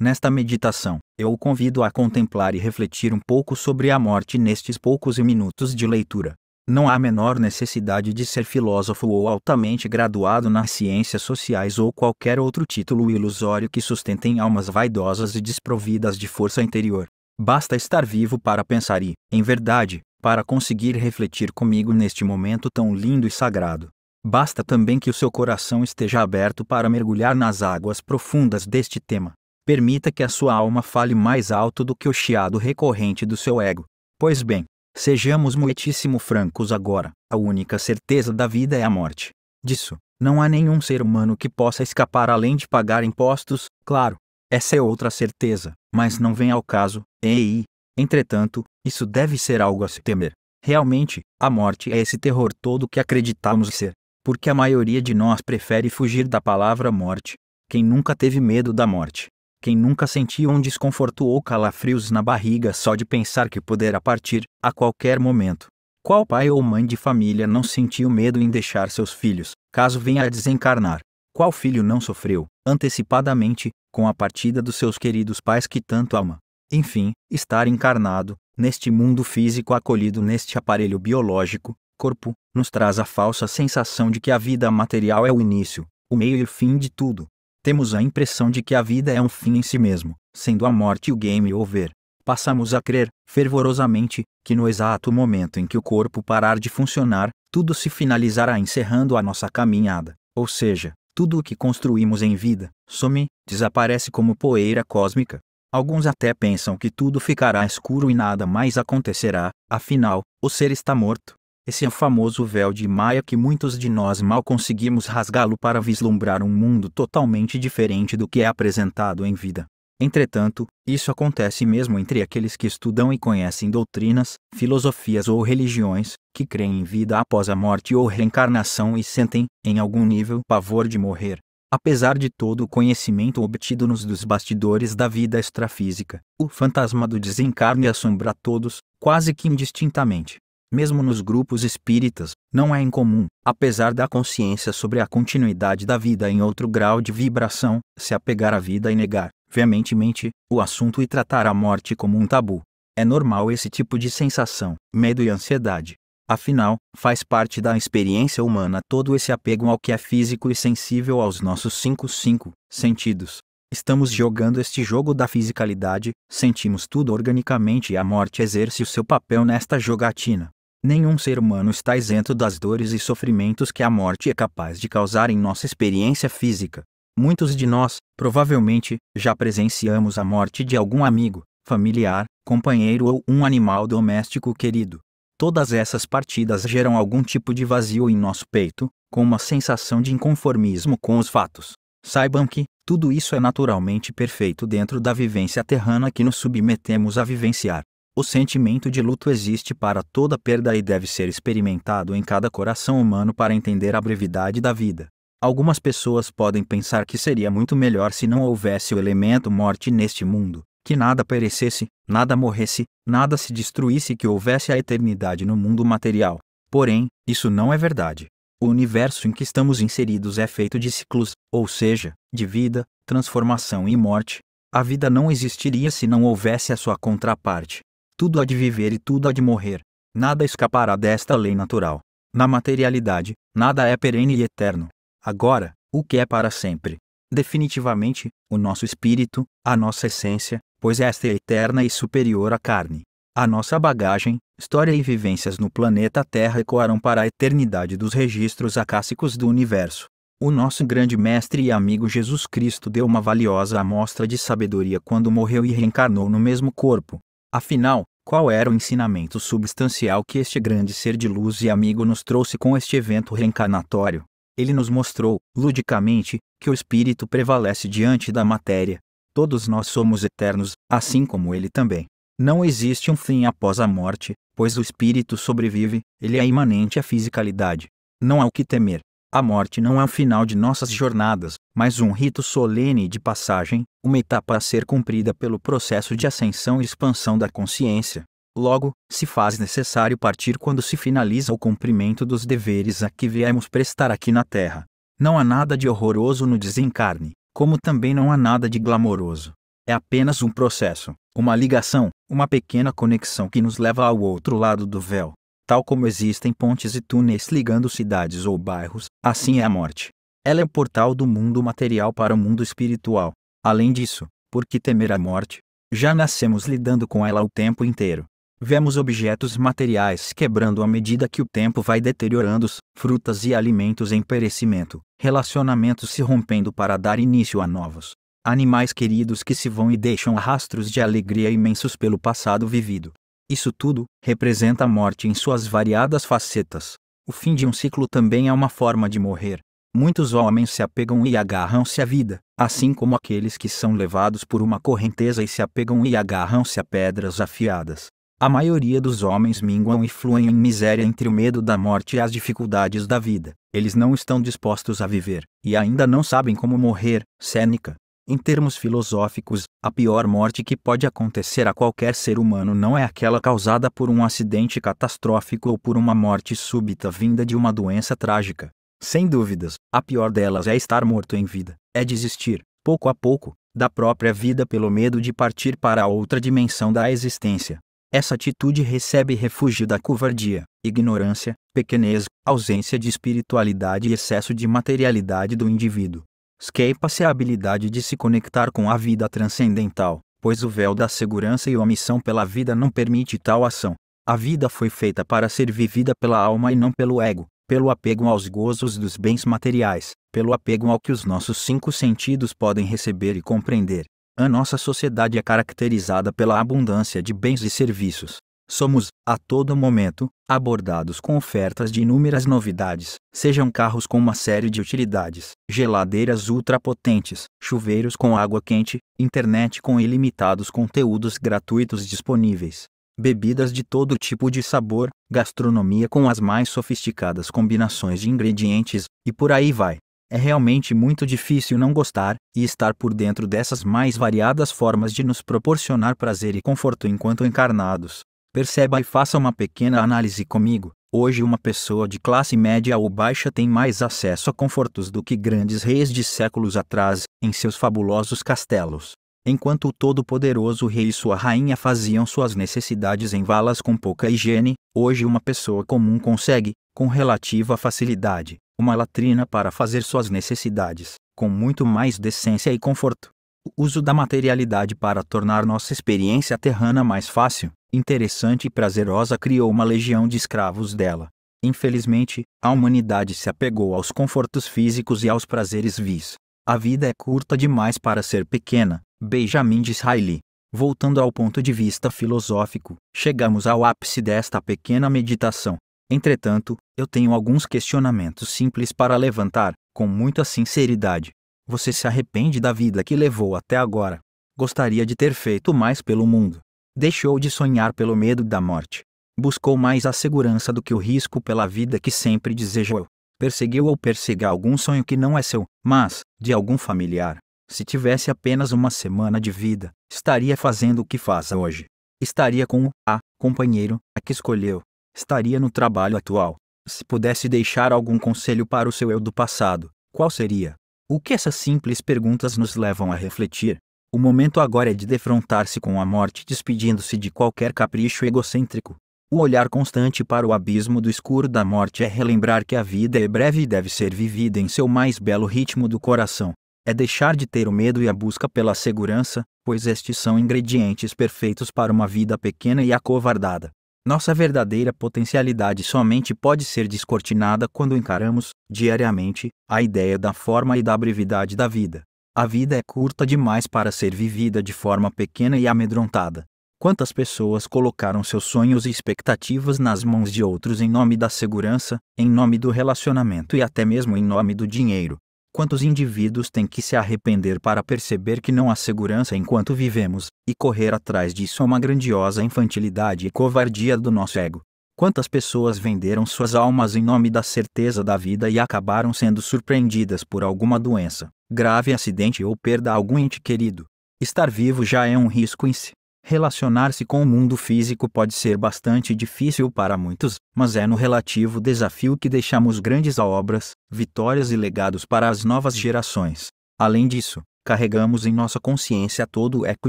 Nesta meditação, eu o convido a contemplar e refletir um pouco sobre a morte nestes poucos minutos de leitura. Não há a menor necessidade de ser filósofo ou altamente graduado nas ciências sociais ou qualquer outro título ilusório que sustentem almas vaidosas e desprovidas de força interior. Basta estar vivo para pensar e, em verdade, para conseguir refletir comigo neste momento tão lindo e sagrado. Basta também que o seu coração esteja aberto para mergulhar nas águas profundas deste tema permita que a sua alma fale mais alto do que o chiado recorrente do seu ego. Pois bem, sejamos muitíssimo francos agora: a única certeza da vida é a morte. Disso, não há nenhum ser humano que possa escapar além de pagar impostos, claro. Essa é outra certeza, mas não vem ao caso. Ei, entretanto, isso deve ser algo a se temer. Realmente, a morte é esse terror todo que acreditamos ser, porque a maioria de nós prefere fugir da palavra morte. Quem nunca teve medo da morte? Quem nunca sentiu um desconforto ou calafrios na barriga só de pensar que poderá partir, a qualquer momento? Qual pai ou mãe de família não sentiu medo em deixar seus filhos, caso venha a desencarnar? Qual filho não sofreu, antecipadamente, com a partida dos seus queridos pais que tanto ama? Enfim, estar encarnado, neste mundo físico acolhido neste aparelho biológico, corpo, nos traz a falsa sensação de que a vida material é o início, o meio e o fim de tudo. Temos a impressão de que a vida é um fim em si mesmo, sendo a morte o game over. Passamos a crer, fervorosamente, que no exato momento em que o corpo parar de funcionar, tudo se finalizará encerrando a nossa caminhada, ou seja, tudo o que construímos em vida some, desaparece como poeira cósmica. Alguns até pensam que tudo ficará escuro e nada mais acontecerá, afinal, o ser está morto. Esse é o famoso véu de Maia que muitos de nós mal conseguimos rasgá-lo para vislumbrar um mundo totalmente diferente do que é apresentado em vida. Entretanto, isso acontece mesmo entre aqueles que estudam e conhecem doutrinas, filosofias ou religiões, que creem em vida após a morte ou reencarnação e sentem, em algum nível, pavor de morrer. Apesar de todo o conhecimento obtido nos dos bastidores da vida extrafísica, o fantasma do desencarne assombra todos, quase que indistintamente mesmo nos grupos espíritas, não é incomum, apesar da consciência sobre a continuidade da vida em outro grau de vibração, se apegar à vida e negar, veementemente, o assunto e tratar a morte como um tabu. É normal esse tipo de sensação, medo e ansiedade. Afinal, faz parte da experiência humana todo esse apego ao que é físico e sensível aos nossos cinco, cinco sentidos. Estamos jogando este jogo da fisicalidade, sentimos tudo organicamente e a morte exerce o seu papel nesta jogatina. Nenhum ser humano está isento das dores e sofrimentos que a morte é capaz de causar em nossa experiência física. Muitos de nós, provavelmente, já presenciamos a morte de algum amigo, familiar, companheiro ou um animal doméstico querido. Todas essas partidas geram algum tipo de vazio em nosso peito, com uma sensação de inconformismo com os fatos. Saibam que, tudo isso é naturalmente perfeito dentro da vivência terrana que nos submetemos a vivenciar. O sentimento de luto existe para toda perda e deve ser experimentado em cada coração humano para entender a brevidade da vida. Algumas pessoas podem pensar que seria muito melhor se não houvesse o elemento morte neste mundo, que nada perecesse, nada morresse, nada se destruísse e que houvesse a eternidade no mundo material. Porém, isso não é verdade. O universo em que estamos inseridos é feito de ciclos, ou seja, de vida, transformação e morte. A vida não existiria se não houvesse a sua contraparte. Tudo há de viver e tudo há de morrer. Nada escapará desta lei natural. Na materialidade, nada é perene e eterno. Agora, o que é para sempre? Definitivamente, o nosso espírito, a nossa essência, pois esta é eterna e superior à carne. A nossa bagagem, história e vivências no planeta Terra ecoarão para a eternidade dos registros acássicos do universo. O nosso grande mestre e amigo Jesus Cristo deu uma valiosa amostra de sabedoria quando morreu e reencarnou no mesmo corpo. Afinal, qual era o ensinamento substancial que este grande ser de luz e amigo nos trouxe com este evento reencarnatório? Ele nos mostrou, ludicamente, que o espírito prevalece diante da matéria. Todos nós somos eternos, assim como ele também. Não existe um fim após a morte, pois o espírito sobrevive, ele é imanente à fisicalidade. Não há o que temer. A morte não é o final de nossas jornadas, mas um rito solene de passagem, uma etapa a ser cumprida pelo processo de ascensão e expansão da consciência. Logo, se faz necessário partir quando se finaliza o cumprimento dos deveres a que viemos prestar aqui na Terra. Não há nada de horroroso no desencarne, como também não há nada de glamouroso. É apenas um processo, uma ligação, uma pequena conexão que nos leva ao outro lado do véu. Tal como existem pontes e túneis ligando cidades ou bairros, assim é a morte. Ela é o portal do mundo material para o mundo espiritual. Além disso, por que temer a morte? Já nascemos lidando com ela o tempo inteiro. Vemos objetos materiais quebrando à medida que o tempo vai deteriorando-os, frutas e alimentos em perecimento, relacionamentos se rompendo para dar início a novos, animais queridos que se vão e deixam rastros de alegria imensos pelo passado vivido, isso tudo representa a morte em suas variadas facetas. O fim de um ciclo também é uma forma de morrer. Muitos homens se apegam e agarram-se à vida, assim como aqueles que são levados por uma correnteza e se apegam e agarram-se a pedras afiadas. A maioria dos homens minguam e fluem em miséria entre o medo da morte e as dificuldades da vida. Eles não estão dispostos a viver, e ainda não sabem como morrer. Sêneca, em termos filosóficos, a pior morte que pode acontecer a qualquer ser humano não é aquela causada por um acidente catastrófico ou por uma morte súbita vinda de uma doença trágica. Sem dúvidas, a pior delas é estar morto em vida, é desistir, pouco a pouco, da própria vida pelo medo de partir para outra dimensão da existência. Essa atitude recebe refúgio da covardia, ignorância, pequenez, ausência de espiritualidade e excesso de materialidade do indivíduo. Esquepa-se é a habilidade de se conectar com a vida transcendental, pois o véu da segurança e omissão pela vida não permite tal ação. A vida foi feita para ser vivida pela alma e não pelo ego, pelo apego aos gozos dos bens materiais, pelo apego ao que os nossos cinco sentidos podem receber e compreender. A nossa sociedade é caracterizada pela abundância de bens e serviços, Somos, a todo momento, abordados com ofertas de inúmeras novidades, sejam carros com uma série de utilidades, geladeiras ultrapotentes, chuveiros com água quente, internet com ilimitados conteúdos gratuitos disponíveis, bebidas de todo tipo de sabor, gastronomia com as mais sofisticadas combinações de ingredientes, e por aí vai. É realmente muito difícil não gostar e estar por dentro dessas mais variadas formas de nos proporcionar prazer e conforto enquanto encarnados. Perceba e faça uma pequena análise comigo. Hoje, uma pessoa de classe média ou baixa tem mais acesso a confortos do que grandes reis de séculos atrás, em seus fabulosos castelos. Enquanto o todo-poderoso rei e sua rainha faziam suas necessidades em valas com pouca higiene, hoje uma pessoa comum consegue, com relativa facilidade, uma latrina para fazer suas necessidades, com muito mais decência e conforto. O uso da materialidade para tornar nossa experiência terrana mais fácil, interessante e prazerosa criou uma legião de escravos dela. Infelizmente, a humanidade se apegou aos confortos físicos e aos prazeres vis. A vida é curta demais para ser pequena, Benjamin Disraeli. Voltando ao ponto de vista filosófico, chegamos ao ápice desta pequena meditação. Entretanto, eu tenho alguns questionamentos simples para levantar, com muita sinceridade. Você se arrepende da vida que levou até agora? Gostaria de ter feito mais pelo mundo? Deixou de sonhar pelo medo da morte. Buscou mais a segurança do que o risco pela vida que sempre desejou. Perseguiu ou persiga algum sonho que não é seu, mas, de algum familiar. Se tivesse apenas uma semana de vida, estaria fazendo o que faz hoje. Estaria com o a companheiro a que escolheu. Estaria no trabalho atual. Se pudesse deixar algum conselho para o seu eu do passado, qual seria? O que essas simples perguntas nos levam a refletir? O momento agora é de defrontar-se com a morte, despedindo-se de qualquer capricho egocêntrico. O olhar constante para o abismo do escuro da morte é relembrar que a vida é breve e deve ser vivida em seu mais belo ritmo do coração. É deixar de ter o medo e a busca pela segurança, pois estes são ingredientes perfeitos para uma vida pequena e acovardada. Nossa verdadeira potencialidade somente pode ser descortinada quando encaramos, diariamente, a ideia da forma e da brevidade da vida. A vida é curta demais para ser vivida de forma pequena e amedrontada. Quantas pessoas colocaram seus sonhos e expectativas nas mãos de outros em nome da segurança, em nome do relacionamento e até mesmo em nome do dinheiro? Quantos indivíduos têm que se arrepender para perceber que não há segurança enquanto vivemos, e correr atrás disso é uma grandiosa infantilidade e covardia do nosso ego? Quantas pessoas venderam suas almas em nome da certeza da vida e acabaram sendo surpreendidas por alguma doença, grave acidente ou perda a algum ente querido? Estar vivo já é um risco em si. Relacionar-se com o mundo físico pode ser bastante difícil para muitos, mas é no relativo desafio que deixamos grandes obras, vitórias e legados para as novas gerações. Além disso, carregamos em nossa consciência todo o eco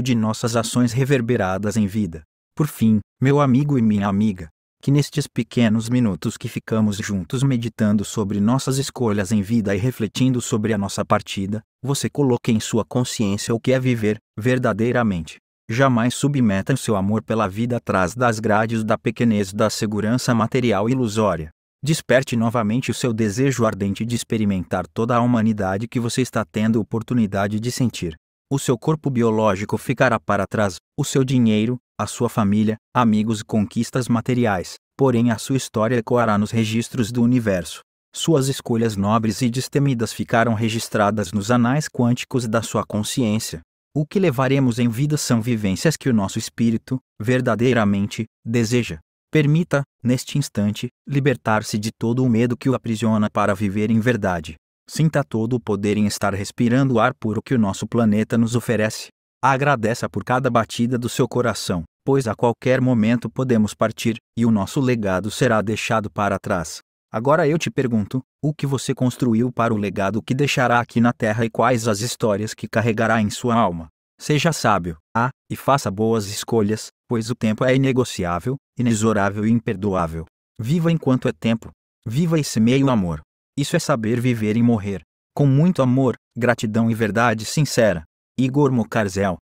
de nossas ações reverberadas em vida. Por fim, meu amigo e minha amiga, que nestes pequenos minutos que ficamos juntos meditando sobre nossas escolhas em vida e refletindo sobre a nossa partida, você coloque em sua consciência o que é viver, verdadeiramente. Jamais submeta o seu amor pela vida atrás das grades da pequenez da segurança material ilusória. Desperte novamente o seu desejo ardente de experimentar toda a humanidade que você está tendo oportunidade de sentir. O seu corpo biológico ficará para trás, o seu dinheiro, a sua família, amigos e conquistas materiais, porém a sua história ecoará nos registros do universo. Suas escolhas nobres e destemidas ficaram registradas nos anais quânticos da sua consciência. O que levaremos em vida são vivências que o nosso espírito, verdadeiramente, deseja. Permita, neste instante, libertar-se de todo o medo que o aprisiona para viver em verdade. Sinta todo o poder em estar respirando o ar puro que o nosso planeta nos oferece. Agradeça por cada batida do seu coração pois a qualquer momento podemos partir e o nosso legado será deixado para trás. Agora eu te pergunto: o que você construiu para o legado que deixará aqui na Terra e quais as histórias que carregará em sua alma? Seja sábio, ah, e faça boas escolhas, pois o tempo é inegociável, inexorável e imperdoável. Viva enquanto é tempo. Viva esse meio amor. Isso é saber viver e morrer. Com muito amor, gratidão e verdade sincera. Igor Mokarzel